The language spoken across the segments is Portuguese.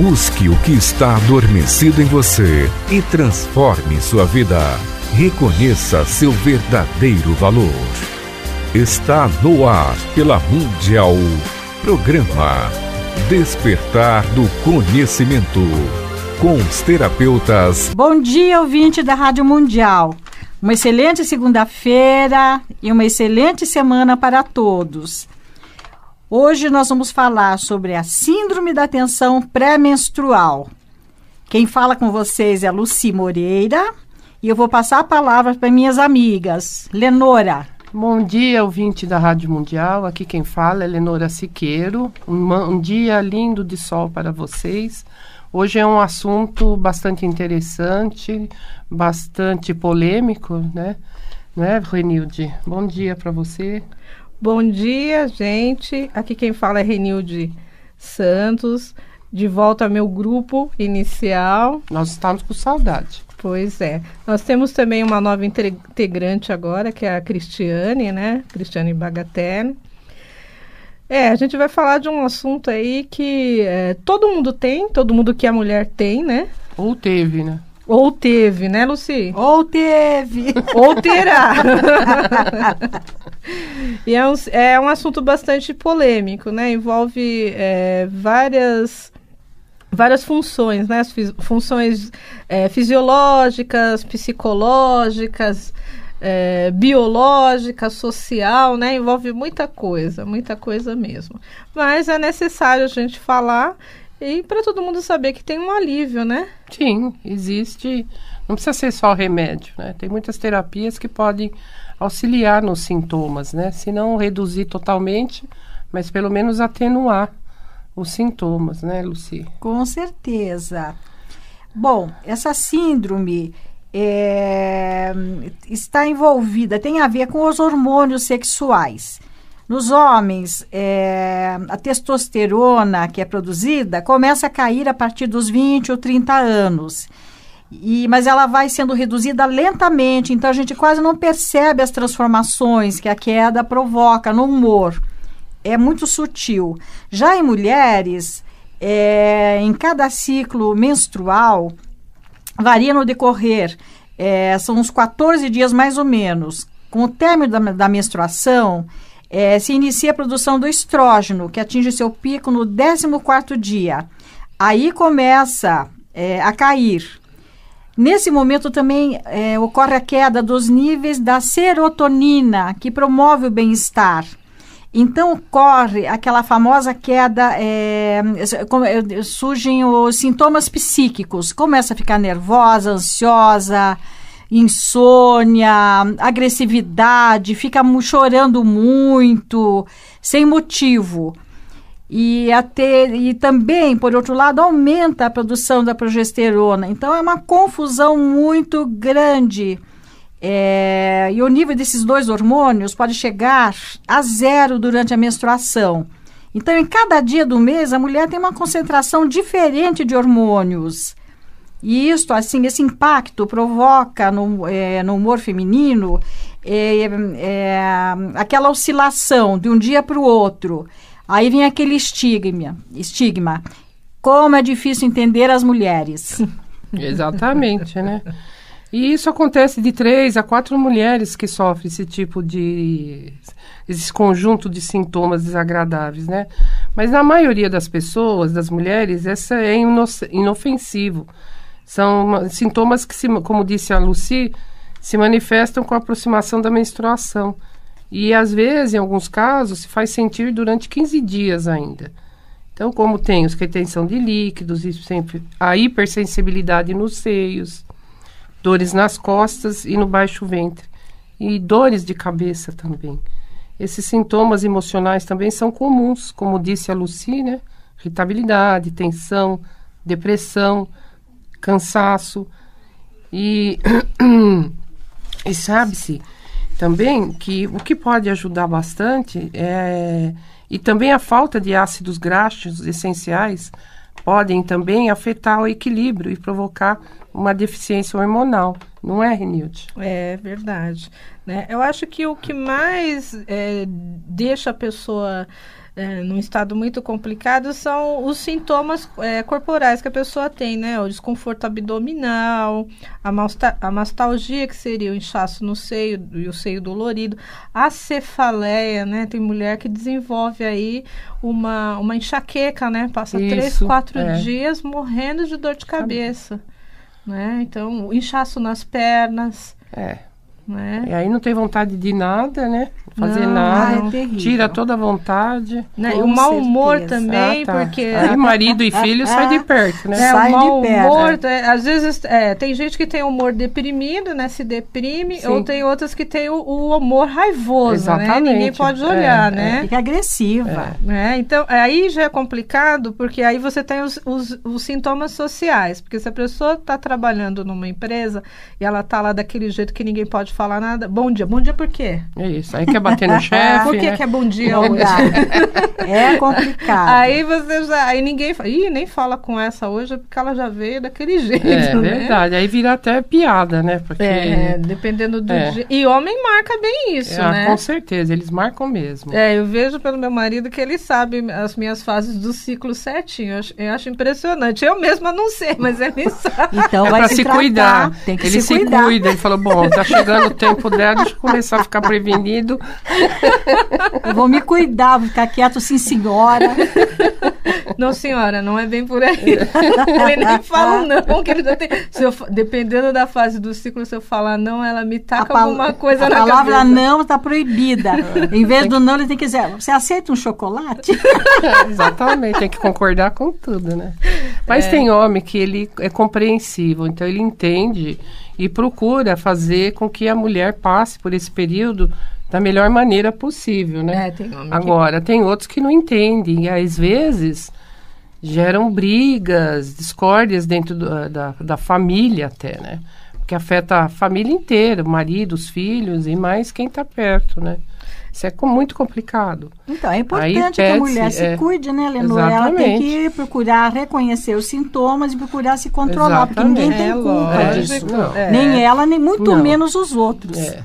Busque o que está adormecido em você e transforme sua vida. Reconheça seu verdadeiro valor. Está no ar pela Mundial. Programa Despertar do Conhecimento com os terapeutas. Bom dia, ouvinte da Rádio Mundial. Uma excelente segunda-feira e uma excelente semana para todos. Hoje nós vamos falar sobre a Síndrome da Tensão Pré-Menstrual. Quem fala com vocês é Luci Moreira e eu vou passar a palavra para minhas amigas. Lenora. Bom dia, ouvinte da Rádio Mundial. Aqui quem fala é Lenora Siqueiro. Um, um dia lindo de sol para vocês. Hoje é um assunto bastante interessante, bastante polêmico, né? Não é, Renilde? Bom dia para você. Bom dia, gente. Aqui quem fala é Renilde Santos, de volta ao meu grupo inicial. Nós estamos com saudade. Pois é. Nós temos também uma nova integrante agora, que é a Cristiane, né? Cristiane Bagatelle. É, a gente vai falar de um assunto aí que é, todo mundo tem, todo mundo que é mulher tem, né? Ou teve, né? Ou teve, né, Luci? Ou teve! Ou terá! e é um, é um assunto bastante polêmico, né? Envolve é, várias várias funções, né? As funções é, fisiológicas, psicológicas, é, biológica, social, né? Envolve muita coisa, muita coisa mesmo. Mas é necessário a gente falar e para todo mundo saber que tem um alívio, né? Sim, existe. Não precisa ser só remédio, né? Tem muitas terapias que podem auxiliar nos sintomas, né? Se não reduzir totalmente, mas pelo menos atenuar os sintomas, né, Luci? Com certeza. Bom, essa síndrome é, está envolvida, tem a ver com os hormônios sexuais. Nos homens, é, a testosterona que é produzida começa a cair a partir dos 20 ou 30 anos. E, mas ela vai sendo reduzida lentamente, então a gente quase não percebe as transformações que a queda provoca no humor. É muito sutil. Já em mulheres, é, em cada ciclo menstrual, varia no decorrer, é, são uns 14 dias mais ou menos. Com o término da, da menstruação, é, se inicia a produção do estrógeno, que atinge seu pico no 14 dia. Aí começa é, a cair Nesse momento também é, ocorre a queda dos níveis da serotonina, que promove o bem-estar. Então ocorre aquela famosa queda, é, é surgem os sintomas psíquicos, começa a ficar nervosa, ansiosa, insônia, agressividade, fica chorando muito, sem motivo e, a ter, e também, por outro lado, aumenta a produção da progesterona. Então, é uma confusão muito grande. É, e o nível desses dois hormônios pode chegar a zero durante a menstruação. Então, em cada dia do mês, a mulher tem uma concentração diferente de hormônios. E isto, assim, esse impacto provoca no, é, no humor feminino é, é, é aquela oscilação de um dia para o outro. Aí vem aquele estigma, estigma. Como é difícil entender as mulheres. Exatamente, né? E isso acontece de três a quatro mulheres que sofrem esse tipo de. esse conjunto de sintomas desagradáveis, né? Mas na maioria das pessoas, das mulheres, essa é inofensivo. São sintomas que, se, como disse a Lucy, se manifestam com a aproximação da menstruação. E às vezes, em alguns casos, se faz sentir durante 15 dias ainda. Então, como tem os retenção de líquidos, sempre a hipersensibilidade nos seios, dores nas costas e no baixo ventre, e dores de cabeça também. Esses sintomas emocionais também são comuns, como disse a Luci, né? Irritabilidade, tensão, depressão, cansaço. E, e sabe-se também que o que pode ajudar bastante é e também a falta de ácidos graxos essenciais podem também afetar o equilíbrio e provocar uma deficiência hormonal, não é, Renilde? É verdade. Né? Eu acho que o que mais é, deixa a pessoa é, num estado muito complicado são os sintomas é, corporais que a pessoa tem, né? O desconforto abdominal, a, mastalgia, que seria o inchaço no seio e o seio dolorido, a cefaleia, né? Tem mulher que desenvolve aí uma, uma enxaqueca, né? Passa Isso, três, quatro é. dias morrendo de dor de cabeça, cabeça. né? Então, inchaço nas pernas. É. Né? E aí não tem vontade de nada, né? fazer não, nada. É tira toda a vontade. Né? O mau certeza. humor também, ah, tá. porque. Aí marido e filho é, sai de perto, né? É, sai o mau de perto. humor. É, às vezes é, tem gente que tem humor deprimido, né? Se deprime, Sim. ou tem outras que tem o, o humor raivoso. Né? Exatamente. Né? Ninguém pode olhar, é, né? Fica é. agressiva. É. Né? então, aí já é complicado, porque aí você tem os, os, os sintomas sociais. Porque se a pessoa está trabalhando numa empresa e ela está lá daquele jeito que ninguém pode falar nada, bom dia. Bom dia por quê? É isso. Aí que é bater no chefe. Por que, né? que é bom dia ao hoje? É complicado. Aí você já. Aí ninguém fala. Ih, nem fala com essa hoje é porque ela já veio daquele é, jeito. É né? verdade. Aí vira até piada, né? Porque... É, dependendo do é. dia. E homem marca bem isso, é, né? Com certeza, eles marcam mesmo. É, eu vejo pelo meu marido que ele sabe as minhas fases do ciclo certinho. Eu acho, eu acho impressionante. Eu mesma não sei, mas ele sabe. Então é vai pra se, se cuidar. Tem que ele se, se cuidar. cuida. Ele falou: bom, tá chegando o tempo dela, deixa eu começar a ficar prevenido eu vou me cuidar, vou ficar quieto, sim, senhora. Não, senhora, não é bem por aí. Eu nem falo não, se eu, dependendo da fase do ciclo, se eu falar não, ela me taca alguma coisa a na cabeça. A palavra não está proibida. É. Em vez do não, ele tem que dizer, você aceita um chocolate? É, exatamente, tem que concordar com tudo, né? Mas é. tem homem que ele é compreensivo, então ele entende e procura fazer com que a mulher passe por esse período da melhor maneira possível, né? É, tem Agora, que... tem outros que não entendem e às vezes geram brigas, discórdias dentro do, ah, da, da família até, né? Porque afeta a família inteira, o marido, os filhos e mais quem está perto, né? Isso é muito complicado. Então, é importante que a mulher se é, cuide, né, Lenora? Ela tem que procurar reconhecer os sintomas e procurar se controlar, exatamente. porque ninguém tem é culpa disso. Nem é. ela, nem muito não. menos os outros. É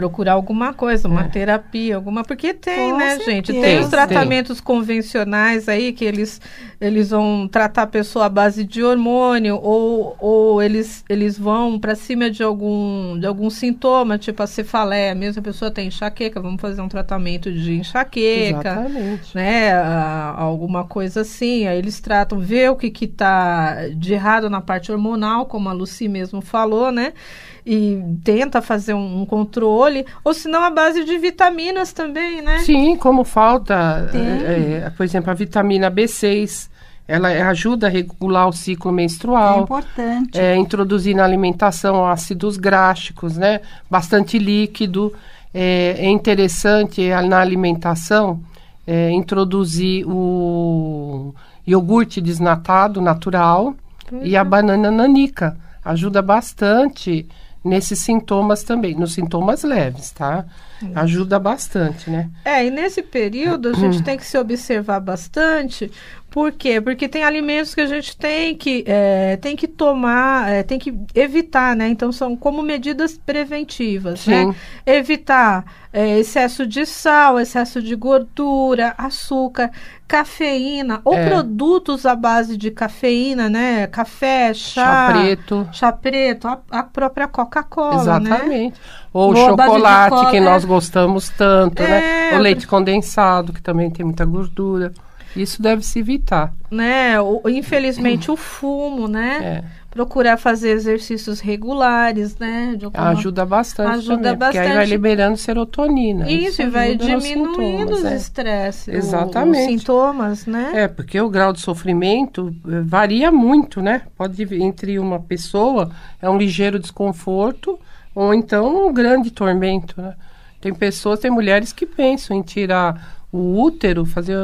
procurar alguma coisa, uma é. terapia, alguma, porque tem, Com né, certeza. gente? Tem, tem os tratamentos tem. convencionais aí que eles eles vão tratar a pessoa à base de hormônio ou, ou eles eles vão para cima de algum de algum sintoma, tipo a cefaleia, mesmo a pessoa tem enxaqueca, vamos fazer um tratamento de enxaqueca, Exatamente. né? A, alguma coisa assim, aí eles tratam, vê o que que tá de errado na parte hormonal, como a Lucy mesmo falou, né? e tenta fazer um, um controle, ou se não a base de vitaminas também, né? Sim, como falta, é, é, por exemplo, a vitamina B6, ela ajuda a regular o ciclo menstrual. É importante. É, introduzir na alimentação ácidos gráficos, né? Bastante líquido. É, é interessante é, na alimentação é, introduzir o iogurte desnatado natural uhum. e a uhum. banana nanica. Ajuda bastante nesses sintomas também, nos sintomas leves, tá? Isso. Ajuda bastante, né? É, e nesse período a gente tem que se observar bastante por quê? Porque tem alimentos que a gente tem que, é, tem que tomar, é, tem que evitar, né? Então, são como medidas preventivas, né? Sim. né? Evitar é, excesso de sal, excesso de gordura, açúcar, cafeína ou é. produtos à base de cafeína, né? Café, chá, chá preto, chá preto a, a própria Coca-Cola, né? Exatamente. Né? Ou, chocolate, que nós é. gostamos tanto, né? É. O leite condensado, que também tem muita gordura. Isso deve se evitar. Né? O, infelizmente, o fumo, né? É. Procurar fazer exercícios regulares, né? Alguma... Ajuda bastante. Ajuda também, bastante. Porque aí vai liberando serotonina. Isso, e vai diminuindo os estresses, é. exatamente. os sintomas, né? É, porque o grau de sofrimento eh, varia muito, né? Pode entre uma pessoa, é um ligeiro desconforto, ou então um grande tormento, né? Tem pessoas, tem mulheres que pensam em tirar o útero fazer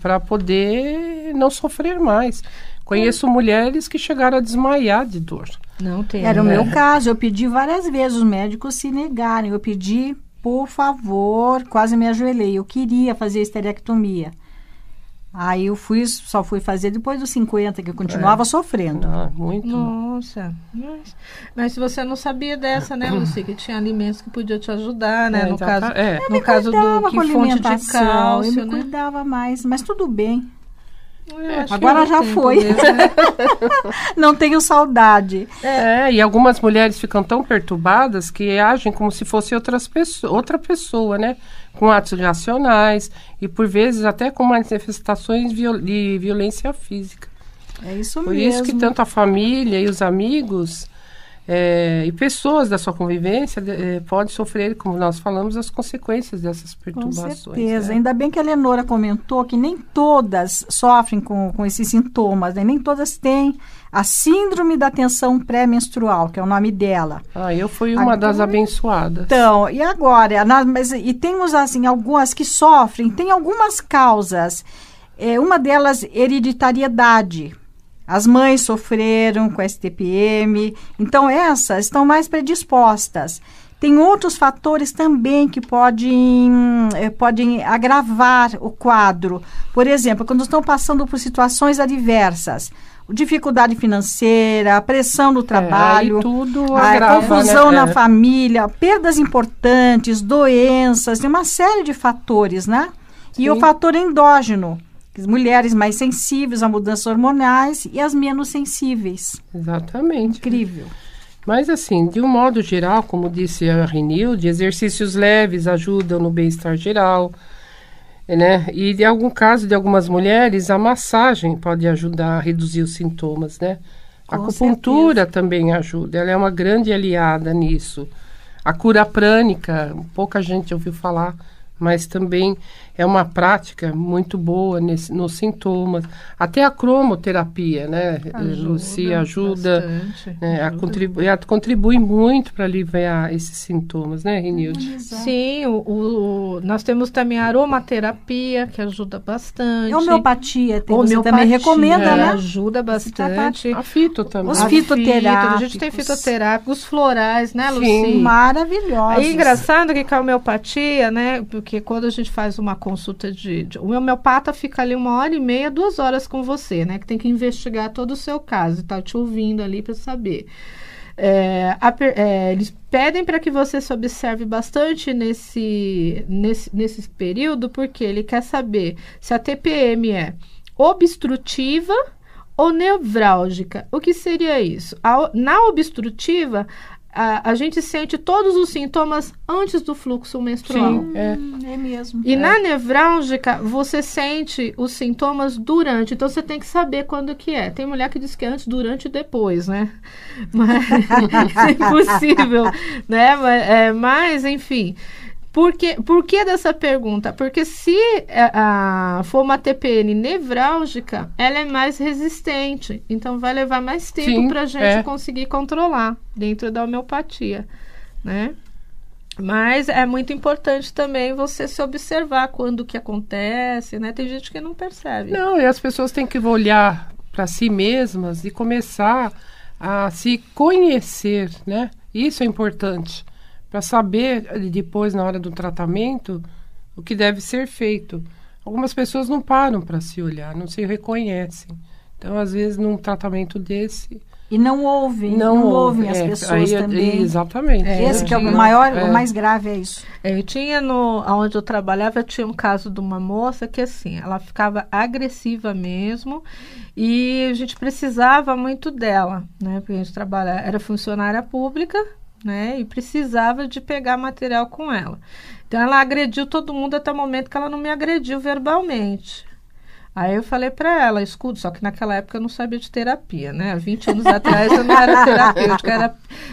para poder não sofrer mais. Conheço é. mulheres que chegaram a desmaiar de dor. Não tem. Era o né? meu caso. Eu pedi várias vezes, os médicos se negaram. Eu pedi, por favor, quase me ajoelhei. Eu queria fazer esterectomia. Aí eu fui, só fui fazer depois dos 50, que eu continuava é. sofrendo. Ah, muito. Nossa. Mas, se você não sabia dessa, né, Lucy? Que tinha alimentos que podiam te ajudar, né? É, no então, caso, é. no eu caso do que fonte de cálcio, Eu me né? cuidava mais, mas tudo bem. Agora já foi. Mesmo, né? não tenho saudade. É, e algumas mulheres ficam tão perturbadas que agem como se fosse outras pessoa, outra pessoa, né? com atos irracionais e, por vezes, até com manifestações de violência física. É isso Por mesmo. Por isso que tanto a família e os amigos é, e pessoas da sua convivência é, podem sofrer, como nós falamos, as consequências dessas perturbações. Com né? certeza. Né? Ainda bem que a Lenora comentou que nem todas sofrem com, com esses sintomas, né? nem todas têm a síndrome da tensão pré-menstrual, que é o nome dela. Ah, eu fui uma agora, das abençoadas. Então, e agora? mas, e temos, assim, algumas que sofrem, tem algumas causas. É, uma delas, hereditariedade as mães sofreram com a STPM, então essas estão mais predispostas. Tem outros fatores também que podem, eh, podem agravar o quadro. Por exemplo, quando estão passando por situações adversas, dificuldade financeira, pressão no é, trabalho, né? é, a confusão né? na família, perdas importantes, doenças, tem uma série de fatores, né? Sim. E o fator endógeno as mulheres mais sensíveis a mudanças hormonais e as menos sensíveis. Exatamente. Incrível. Mas assim, de um modo geral, como disse a de exercícios leves ajudam no bem-estar geral, né? E de algum caso de algumas mulheres, a massagem pode ajudar a reduzir os sintomas, né? A acupuntura certeza. também ajuda, ela é uma grande aliada nisso. A cura prânica, pouca gente ouviu falar, mas também é uma prática muito boa nesse, nos sintomas. Até a cromoterapia, né, ajuda, Lucia, ajuda, né, ajuda. A, contribui, a contribui muito para aliviar esses sintomas, né, Renilde? Sim, o, o, nós temos também a aromaterapia, que ajuda bastante. Homeopatia, tem, Homeopatia, você também recomenda, é, né? Ajuda tá bastante. A fito também. Os fitoterápicos. A gente tem fitoterápicos, os florais, né, Lucia? Sim, maravilhosos. É engraçado que com a homeopatia, né, porque quando a gente faz uma consulta de, de, O homeopata fica ali uma hora e meia, duas horas com você, né? Que tem que investigar todo o seu caso e tá te ouvindo ali para saber. É, a, é, eles pedem para que você se observe bastante nesse, nesse, nesse período, porque ele quer saber se a TPM é obstrutiva ou nevrálgica. O que seria isso? A, na obstrutiva, a, a, gente sente todos os sintomas antes do fluxo menstrual. Sim, hum, é. é mesmo. E é. na nevrálgica, você sente os sintomas durante. Então, você tem que saber quando que é. Tem mulher que diz que é antes, durante e depois, né? Mas é impossível, né? Mas, é, mas enfim... Por que, por que dessa pergunta? Porque se a, a, for uma TPN nevrálgica, ela é mais resistente. Então, vai levar mais tempo para a gente é. conseguir controlar dentro da homeopatia, né? Mas é muito importante também você se observar quando que acontece, né? Tem gente que não percebe. Não, e as pessoas têm que olhar para si mesmas e começar a se conhecer, né? Isso é importante para saber depois, na hora do tratamento, o que deve ser feito. Algumas pessoas não param para se olhar, não se reconhecem. Então, às vezes, num tratamento desse. E não ouvem, não, não ouvem ouve, as é, pessoas aí, é, também. Exatamente. É, Esse que é o maior, é. o mais grave é isso. É, eu tinha no, onde eu trabalhava, eu tinha um caso de uma moça que assim, ela ficava agressiva mesmo e a gente precisava muito dela, né? Porque a gente trabalha, era funcionária pública, né? E precisava de pegar material com ela. Então ela agrediu todo mundo até o momento que ela não me agrediu verbalmente. Aí eu falei para ela, escudo, só que naquela época eu não sabia de terapia, né? 20 anos atrás eu não era terapêutica, era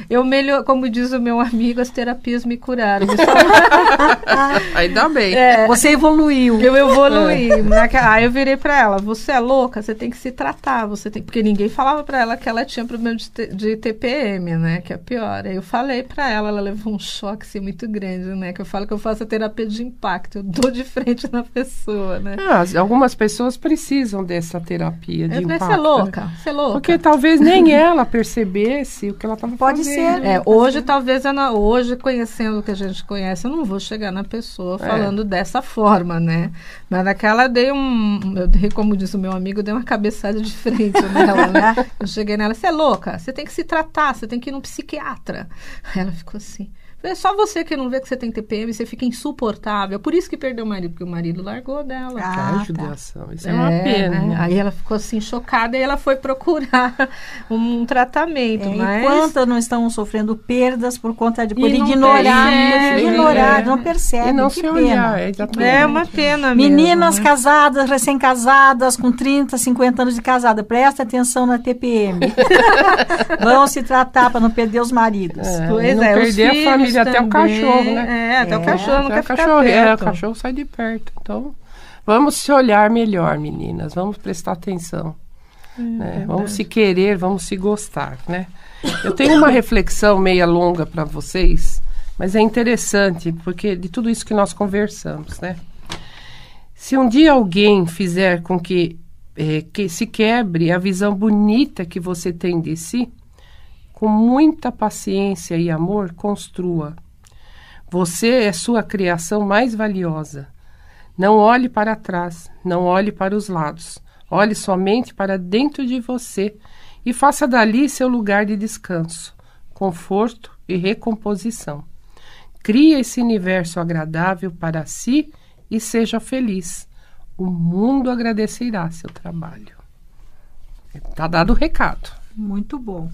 eu melhor, como diz o meu amigo, as terapias me curaram. Ainda bem. É, você evoluiu. Eu evoluí. É. Né? Aí ah, eu virei para ela, você é louca, você tem que se tratar, você tem porque ninguém falava para ela que ela tinha problema de, de TPM, né, que é pior. Aí eu falei para ela, ela levou um choque assim, muito grande, né, que eu falo que eu faço a terapia de impacto, eu dou de frente na pessoa, né? Ah, algumas pessoas precisam dessa terapia de eu impacto. Você é né? louca, você é louca. Porque talvez nem ela percebesse o que ela estava fazendo pode ser. Né, é, hoje, talvez, eu não, hoje, conhecendo o que a gente conhece, eu não vou chegar na pessoa é. falando é. dessa forma, né? Mas naquela eu dei um. Eu dei, como disse o meu amigo, dei uma cabeçada de frente nela, né? Eu cheguei nela, você é louca, você tem que se tratar, você tem que ir num psiquiatra. Aí ela ficou assim. É só você que não vê que você tem TPM, você fica insuportável. Por isso que perdeu o marido, porque o marido largou dela. Ah, que tá. ajudação. Tá. Isso é, é uma né? pena. Né? Aí ela ficou assim chocada e ela foi procurar um, tratamento. É, mas... Enquanto não estão sofrendo perdas por conta de poder ignorar, né? Né? ignorar, não é. percebe. E não que se pena. olhar, é, é uma pena mesmo, Meninas casadas, recém-casadas, com 30, 50 anos de casada, presta atenção na TPM. Vão se tratar para não perder os maridos. É, pois é, não perder a família família, até o cachorro, né? É, até é, é, o cachorro não quer ficar cachorro, perto. É, o cachorro sai de perto. Então, vamos se olhar melhor, meninas. Vamos prestar atenção. É, né? Vamos se querer, vamos se gostar, né? Eu tenho uma reflexão meia longa para vocês, mas é interessante, porque de tudo isso que nós conversamos, né? Se um dia alguém fizer com que, eh, que se quebre a visão bonita que você tem de si, com muita paciência e amor, construa. Você é sua criação mais valiosa. Não olhe para trás, não olhe para os lados. Olhe somente para dentro de você e faça dali seu lugar de descanso, conforto e recomposição. crie esse universo agradável para si e seja feliz. O mundo agradecerá seu trabalho. Está dado o recado. Muito bom.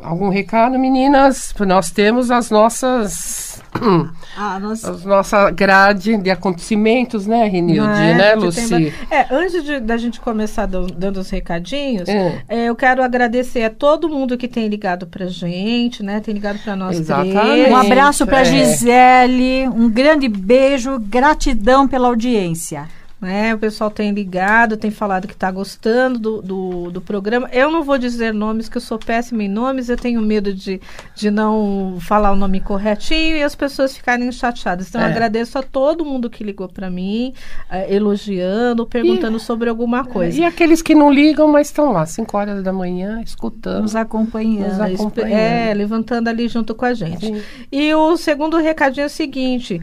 Algum recado, meninas? Nós temos as nossas. Ah, nossa... A nossa grade de acontecimentos, né, Renilde, é? né, Luci? É, antes de, da gente começar do, dando os recadinhos, é. É, eu quero agradecer a todo mundo que tem ligado pra gente, né? Tem ligado pra nós Exatamente. Um abraço pra é. Gisele, um grande beijo, gratidão pela audiência. Né? O pessoal tem ligado, tem falado que está gostando do, do, do, programa. Eu não vou dizer nomes, que eu sou péssima em nomes, eu tenho medo de, de não falar o nome corretinho e as pessoas ficarem chateadas. Então, é. agradeço a todo mundo que ligou para mim, é, elogiando, perguntando e, sobre alguma é, coisa. E aqueles que não ligam, mas estão lá, 5 horas da manhã, escutando. Nos acompanhando. Nos é, acompanhando. É, levantando ali junto com a gente. Sim. E o segundo recadinho é o seguinte: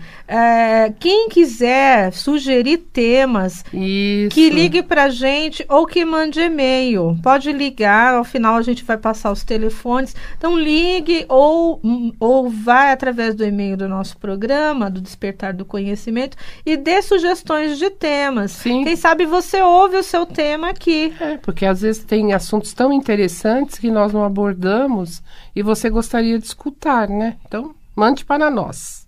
quem quiser sugerir temas, temas, Isso. que ligue para a gente ou que mande e-mail. Pode ligar, ao final a gente vai passar os telefones. Então ligue ou, ou vai através do e-mail do nosso programa, do Despertar do Conhecimento, e dê sugestões de temas. Sim. Quem sabe você ouve o seu tema aqui. É, porque às vezes tem assuntos tão interessantes que nós não abordamos e você gostaria de escutar, né? Então, mande para nós.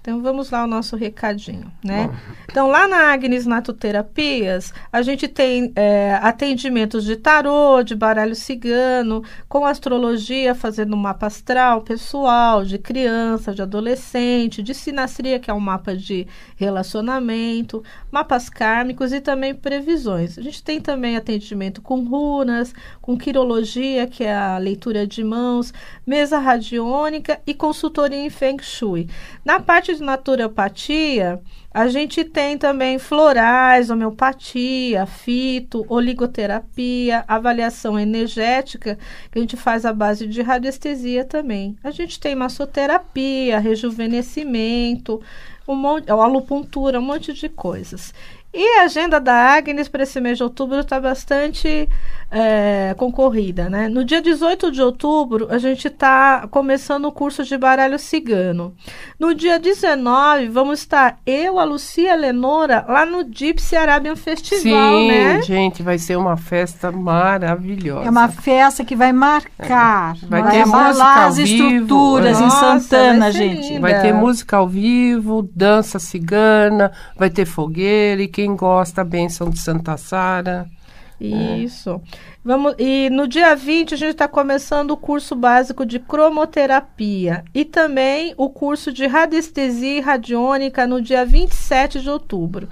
Então vamos lá o nosso recadinho, né? Então lá na Agnes Natoterapias a gente tem é, atendimentos de tarô, de baralho cigano, com astrologia, fazendo mapa astral pessoal, de criança, de adolescente, de sinastria, que é um mapa de relacionamento, mapas kármicos e também previsões. A gente tem também atendimento com runas, com quirologia, que é a leitura de mãos, mesa radiônica e consultoria em Feng Shui. Na parte de naturopatia, a gente tem também florais, homeopatia, fito, oligoterapia, avaliação energética, que a gente faz à base de radiestesia também. A gente tem massoterapia, rejuvenescimento, um monte, alupuntura, um monte de coisas. E a agenda da Agnes para esse mês de outubro está bastante é, concorrida, né? No dia 18 de outubro, a gente está começando o curso de baralho cigano. No dia 19, vamos estar eu, a Lucia a Lenora, lá no Gypsy Arabian Festival, Sim, né? gente, vai ser uma festa maravilhosa. É uma festa que vai marcar. É. Vai, vai ter música as estruturas Nossa, em Santana, gente. Linda. Vai ter música ao vivo, dança cigana, vai ter fogueira e quem quem gosta, a bênção de Santa Sara. Né? Isso. É. Vamos, e no dia 20 a gente está começando o curso básico de cromoterapia e também o curso de radiestesia e radiônica no dia 27 de outubro.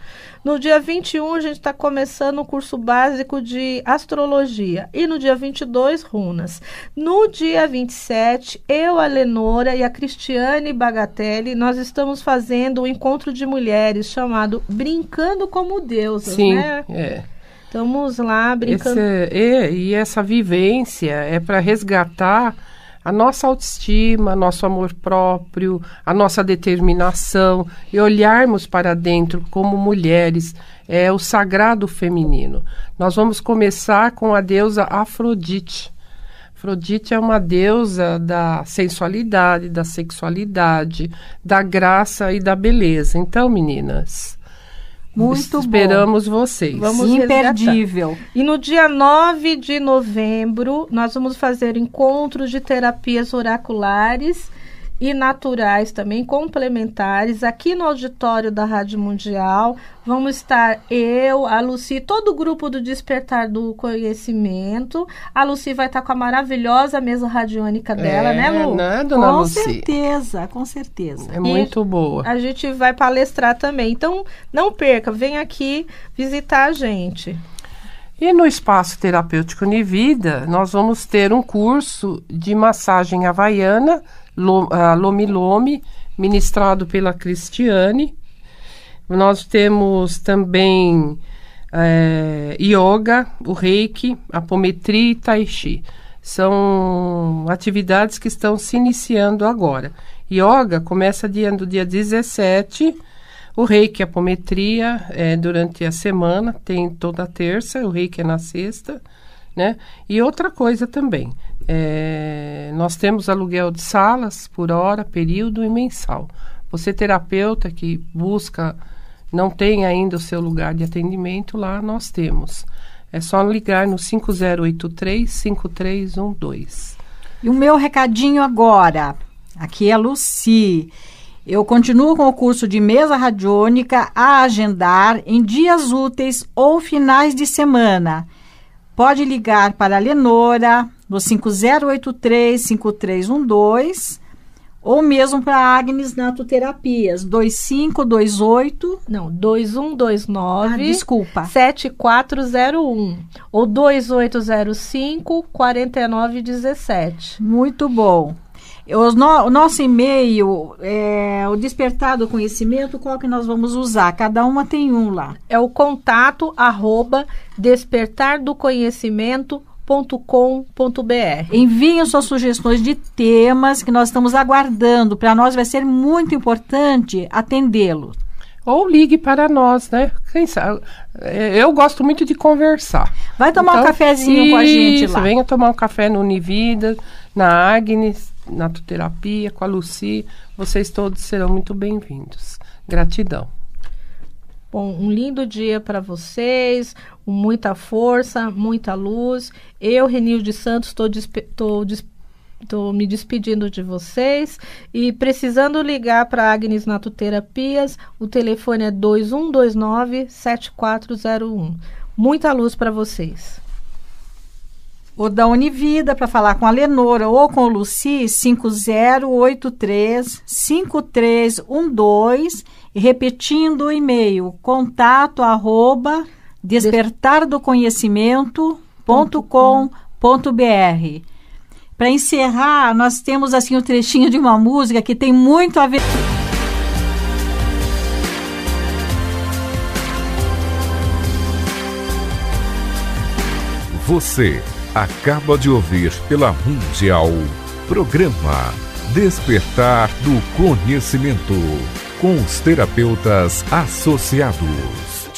No dia 21, a gente está começando o um curso básico de astrologia. E no dia 22, runas. No dia 27, eu, a Lenora e a Cristiane Bagatelli, nós estamos fazendo um encontro de mulheres chamado Brincando como Deus, Sim, né? é. Estamos lá brincando. Esse, é, e essa vivência é para resgatar a nossa autoestima, nosso amor próprio, a nossa determinação e olharmos para dentro como mulheres é o sagrado feminino. Nós vamos começar com a deusa Afrodite. Afrodite é uma deusa da sensualidade, da sexualidade, da graça e da beleza. Então, meninas, muito Esperamos bom. vocês. Vamos Imperdível. Resgatar. E no dia 9 de novembro, nós vamos fazer encontros de terapias oraculares e naturais também, complementares. Aqui no auditório da Rádio Mundial vamos estar eu, a Luci, todo o grupo do Despertar do Conhecimento. A Luci vai estar com a maravilhosa mesa radiônica dela, é, né, Lu? Né, dona com Lucy? certeza, com certeza. É muito e boa. A gente vai palestrar também. Então, não perca, vem aqui visitar a gente. E no espaço terapêutico Nivida, nós vamos ter um curso de massagem havaiana Lomi Lomi, ministrado pela Cristiane. Nós temos também é, yoga, o reiki, apometria e tai chi. São atividades que estão se iniciando agora. Yoga começa dia, do dia 17, o reiki, apometria, é, durante a semana, tem toda terça, o reiki é na sexta, né? E outra coisa também, é, nós temos aluguel de salas por hora, período e mensal. Você, terapeuta que busca, não tem ainda o seu lugar de atendimento, lá nós temos. É só ligar no 5083-5312. E o meu recadinho agora. Aqui é Luci. Eu continuo com o curso de mesa radiônica a agendar em dias úteis ou finais de semana pode ligar para a Lenora no 5083-5312 ou mesmo para a Agnes Natoterapias, 2528... Não, 2129... Ah, desculpa. 7401 ou 2805-4917. Muito bom. O, no, o nosso e-mail é o Despertar do Conhecimento, qual que nós vamos usar? Cada uma tem um lá. É o contato arroba despertardoconhecimento.com.br. Enviem suas sugestões de temas que nós estamos aguardando. Para nós vai ser muito importante atendê-los ou ligue para nós, né? Quem sabe? É, eu gosto muito de conversar. Vai tomar então, um cafezinho isso, com a gente lá. Venha tomar um café no Univida, na Agnes natoterapia, com a Luci. Vocês todos serão muito bem-vindos. Gratidão. Bom, um lindo dia para vocês, muita força, muita luz. Eu, Renil de Santos, estou me despedindo de vocês e precisando ligar para Agnes Natoterapias, o telefone é 2129 7401. Muita luz para vocês ou da Univida para falar com a Lenora ou com o Luci 5083 5312 e repetindo o e-mail contato arroba despertardoconhecimento.com.br Para encerrar, nós temos assim o um trechinho de uma música que tem muito a ver Você acaba de ouvir pela Mundial. Programa Despertar do Conhecimento com os terapeutas associados.